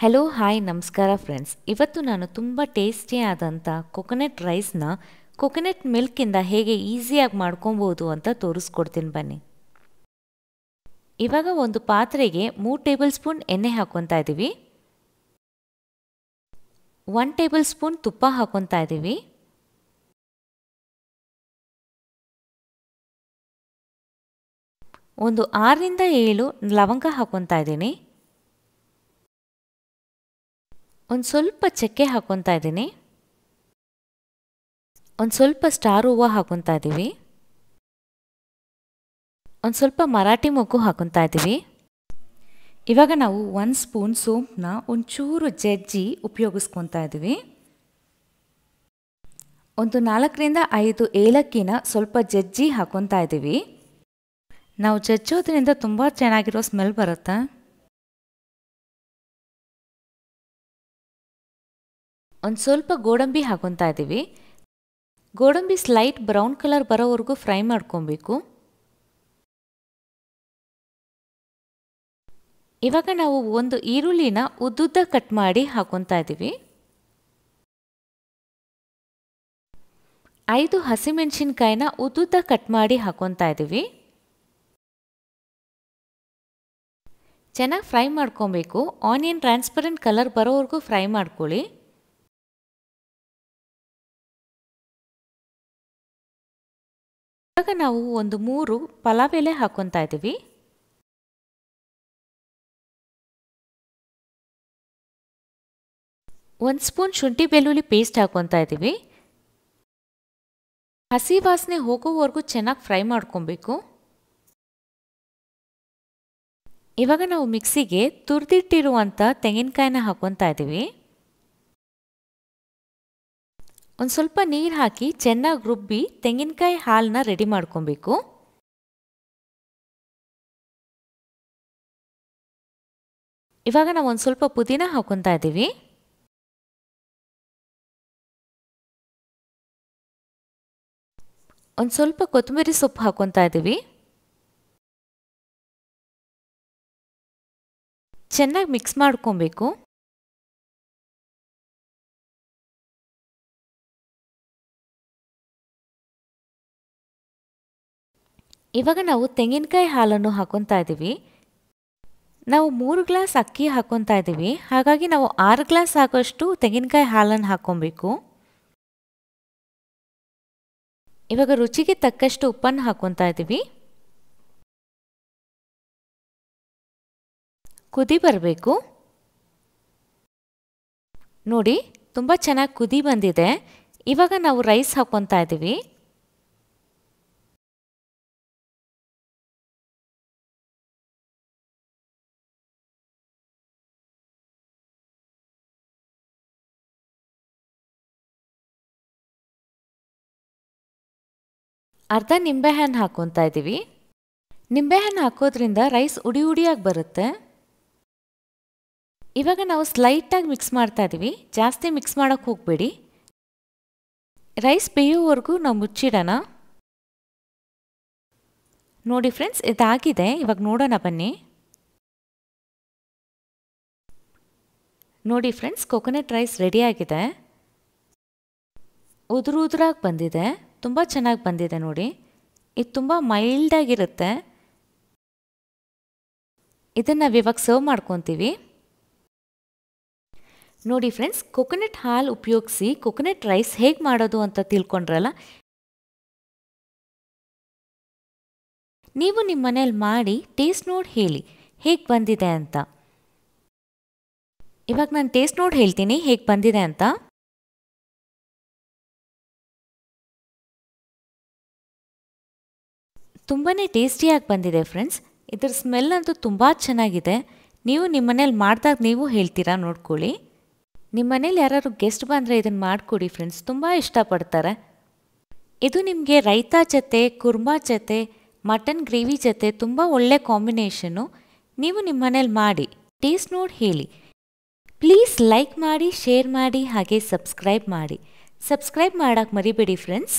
hello hi ನಮಸ್ಕಾರ friends ಇವತ್ತು ನಾನು ತುಂಬ ಟೇಸ್ಟಿಯಾದಂಥ ಕೊಕೊನೆಟ್ ರೈಸ್ನ ಕೊಕೊನೆಟ್ ಮಿಲ್ಕಿಂದ ಹೇಗೆ ಈಸಿಯಾಗಿ ಮಾಡ್ಕೊಬೋದು ಅಂತ ತೋರಿಸ್ಕೊಡ್ತೀನಿ ಬನ್ನಿ ಇವಾಗ ಒಂದು ಪಾತ್ರೆಗೆ ಮೂರು ಟೇಬಲ್ ಸ್ಪೂನ್ ಎಣ್ಣೆ ಹಾಕ್ಕೊತಾ ಇದ್ದೀವಿ ಒನ್ ಟೇಬಲ್ ಸ್ಪೂನ್ ತುಪ್ಪ ಹಾಕೊತಾ ಇದ್ದೀವಿ ಒಂದು ಆರರಿಂದ ಏಳು ಲವಂಗ ಹಾಕ್ಕೊತಾ ಇದ್ದೀನಿ ಒಂದು ಸ್ವಲ್ಪ ಚಕ್ಕೆ ಹಾಕೊತಾ ಇದ್ದೀನಿ ಒಂದು ಸ್ವಲ್ಪ ಸ್ಟಾರ್ ಹೂವು ಹಾಕೊತಾ ಇದ್ದೀವಿ ಒಂದು ಸ್ವಲ್ಪ ಮರಾಠಿ ಮೊಗ್ಗು ಹಾಕೊತಾ ಇದ್ದೀವಿ ಇವಾಗ ನಾವು ಒಂದು ಸ್ಪೂನ್ ಸೋಂಪನ್ನ ಒಂಚೂರು ಜಜ್ಜಿ ಉಪಯೋಗಿಸ್ಕೊತಾ ಇದ್ದೀವಿ ಒಂದು ನಾಲ್ಕರಿಂದ ಐದು ಏಲಕ್ಕಿನ ಸ್ವಲ್ಪ ಜಜ್ಜಿ ಹಾಕೊತಾ ಇದ್ದೀವಿ ನಾವು ಜಜ್ಜೋದ್ರಿಂದ ತುಂಬ ಚೆನ್ನಾಗಿರೋ ಸ್ಮೆಲ್ ಬರುತ್ತೆ ಒಂದು ಸ್ವಲ್ಪ ಗೋಡಂಬಿ ಹಾಕೊತಾ ಇದ್ದೀವಿ ಗೋಡಂಬಿ ಸ್ಲೈಟ್ ಬ್ರೌನ್ ಕಲರ್ ಬರೋವರೆಗೂ ಫ್ರೈ ಮಾಡ್ಕೊಬೇಕು ಇವಾಗ ನಾವು ಒಂದು ಈರುಳ್ಳಿನ ಉದ್ದುದ್ದ ಕಟ್ ಮಾಡಿ ಹಾಕೊತಾ ಇದ್ದೀವಿ ಐದು ಹಸಿಮೆಣಸಿನ್ಕಾಯಿನ ಉದ್ದುದ್ದ ಕಟ್ ಮಾಡಿ ಹಾಕೊತಾ ಇದ್ದೀವಿ ಚೆನ್ನಾಗಿ ಫ್ರೈ ಮಾಡ್ಕೊಬೇಕು ಆನಿಯನ್ ಟ್ರಾನ್ಸ್ಪರೆಂಟ್ ಕಲರ್ ಬರೋವರೆಗೂ ಫ್ರೈ ಮಾಡ್ಕೊಳ್ಳಿ ಇವಾಗ ನಾವು ಒಂದು ಮೂರು ಪಲಾವ್ ಎಲೆ ಹಾಕೊತಾ ಇದ್ದೀವಿ ಒಂದು ಸ್ಪೂನ್ ಶುಂಠಿ ಬೆಳ್ಳುಳ್ಳಿ ಪೇಸ್ಟ್ ಹಾಕೊತಾ ಇದ್ದೀವಿ ಹಸಿ ವಾಸನೆ ಹೋಗೋವರೆಗೂ ಚೆನ್ನಾಗಿ ಫ್ರೈ ಮಾಡ್ಕೊಬೇಕು ಇವಾಗ ನಾವು ಮಿಕ್ಸಿಗೆ ತುರಿದಿಟ್ಟಿರುವಂಥ ತೆಂಗಿನಕಾಯಿನ ಹಾಕೊತಾ ಇದ್ದೀವಿ ಒಂದು ಸ್ವಲ್ಪ ನೀರು ಹಾಕಿ ಚೆನ್ನಾಗಿ ರುಬ್ಬಿ ತೆಂಗಿನಕಾಯಿ ಹಾಲನ್ನ ರೆಡಿ ಮಾಡ್ಕೊಬೇಕು ಇವಾಗ ನಾವು ಒಂದು ಸ್ವಲ್ಪ ಪುದೀನ ಹಾಕೊತಾ ಇದ್ದೀವಿ ಒಂದು ಸ್ವಲ್ಪ ಕೊತ್ತಂಬರಿ ಸೊಪ್ಪು ಹಾಕೊತಾ ಇದ್ದೀವಿ ಚೆನ್ನಾಗಿ ಮಿಕ್ಸ್ ಮಾಡ್ಕೊಬೇಕು ಇವಾಗ ನಾವು ತೆಂಗಿನಕಾಯಿ ಹಾಲನ್ನು ಹಾಕೊತಾ ಇದ್ದೀವಿ ನಾವು ಮೂರು ಗ್ಲಾಸ್ ಅಕ್ಕಿ ಹಾಕೊತಾ ಇದ್ದೀವಿ ಹಾಗಾಗಿ ನಾವು ಆರು ಗ್ಲಾಸ್ ಹಾಕೋಷ್ಟು ತೆಂಗಿನಕಾಯಿ ಹಾಲನ್ನು ಹಾಕೊಬೇಕು ಇವಾಗ ರುಚಿಗೆ ತಕ್ಕಷ್ಟು ಉಪ್ಪನ್ನು ಹಾಕೊತಾ ಇದ್ದೀವಿ ಕುದಿ ಬರಬೇಕು ನೋಡಿ ತುಂಬ ಚೆನ್ನಾಗಿ ಕುದಿ ಬಂದಿದೆ ಇವಾಗ ನಾವು ರೈಸ್ ಹಾಕೊತಾ ಇದ್ದೀವಿ ಅರ್ಧ ನಿಂಬೆಹಣ್ಣು ಹಾಕ್ಕೊತಾ ಇದ್ದೀವಿ ನಿಂಬೆಹಣ್ಣು ಹಾಕೋದ್ರಿಂದ ರೈಸ್ ಉಡಿ ಉಡಿಯಾಗಿ ಬರುತ್ತೆ ಇವಾಗ ನಾವು ಸ್ಲೈಟಾಗಿ ಮಿಕ್ಸ್ ಮಾಡ್ತಾ ಇದ್ದೀವಿ ಜಾಸ್ತಿ ಮಿಕ್ಸ್ ಮಾಡೋಕ್ಕೆ ಹೋಗಬೇಡಿ ರೈಸ್ ಬೇಯೋವರೆಗೂ ನಾವು ಮುಚ್ಚಿಡೋಣ ನೋಡಿ ಫ್ರೆಂಡ್ಸ್ ಇದಾಗಿದೆ ಇವಾಗ ನೋಡೋಣ ಬನ್ನಿ ನೋಡಿ ಫ್ರೆಂಡ್ಸ್ ಕೊಕೊನಟ್ ರೈಸ್ ರೆಡಿಯಾಗಿದೆ ಉದುರು ಉದುರಾಗಿ ಬಂದಿದೆ ತುಂಬ ಚೆನ್ನಾಗಿ ಬಂದಿದೆ ನೋಡಿ ಇದು ತುಂಬ ಮೈಲ್ಡಾಗಿರುತ್ತೆ ಇದನ್ನು ನಾವು ಇವಾಗ ಸರ್ವ್ ಮಾಡ್ಕೊತೀವಿ ನೋಡಿ ಫ್ರೆಂಡ್ಸ್ ಕೊಕೊನಟ್ ಹಾಲು ಉಪಯೋಗಿಸಿ ಕೊಕೊನೆಟ್ ರೈಸ್ ಹೇಗೆ ಮಾಡೋದು ಅಂತ ತಿಳ್ಕೊಂಡ್ರಲ್ಲ ನೀವು ನಿಮ್ಮ ಮನೇಲಿ ಮಾಡಿ ಟೇಸ್ಟ್ ನೋಡಿ ಹೇಳಿ ಹೇಗೆ ಬಂದಿದೆ ಅಂತ ಇವಾಗ ನಾನು ಟೇಸ್ಟ್ ನೋಡಿ ಹೇಳ್ತೀನಿ ಹೇಗೆ ಬಂದಿದೆ ಅಂತ ತುಂಬಾ ಟೇಸ್ಟಿಯಾಗಿ ಬಂದಿದೆ ಫ್ರೆಂಡ್ಸ್ ಇದ್ರ ಸ್ಮೆಲ್ ಅಂತೂ ತುಂಬ ಚೆನ್ನಾಗಿದೆ ನೀವು ನಿಮ್ಮ ಮನೇಲಿ ಮಾಡಿದಾಗ ನೀವು ಹೇಳ್ತೀರಾ ನೋಡ್ಕೊಳ್ಳಿ ನಿಮ್ಮನೇಲಿ ಯಾರಾದ್ರು ಗೆಸ್ಟ್ ಬಂದರೆ ಇದನ್ನು ಮಾಡಿಕೊಡಿ ಫ್ರೆಂಡ್ಸ್ ತುಂಬ ಇಷ್ಟಪಡ್ತಾರೆ ಇದು ನಿಮಗೆ ರೈತ ಜೊತೆ ಕುರ್ಮಾ ಜೊತೆ ಮಟನ್ ಗ್ರೇವಿ ಜೊತೆ ತುಂಬ ಒಳ್ಳೆ ಕಾಂಬಿನೇಷನು ನೀವು ನಿಮ್ಮನೇಲಿ ಮಾಡಿ ಟೇಸ್ಟ್ ನೋಡಿ ಹೇಳಿ ಪ್ಲೀಸ್ ಲೈಕ್ ಮಾಡಿ ಶೇರ್ ಮಾಡಿ ಹಾಗೆ ಸಬ್ಸ್ಕ್ರೈಬ್ ಮಾಡಿ ಸಬ್ಸ್ಕ್ರೈಬ್ ಮಾಡೋಕ್ಕೆ ಮರಿಬೇಡಿ ಫ್ರೆಂಡ್ಸ್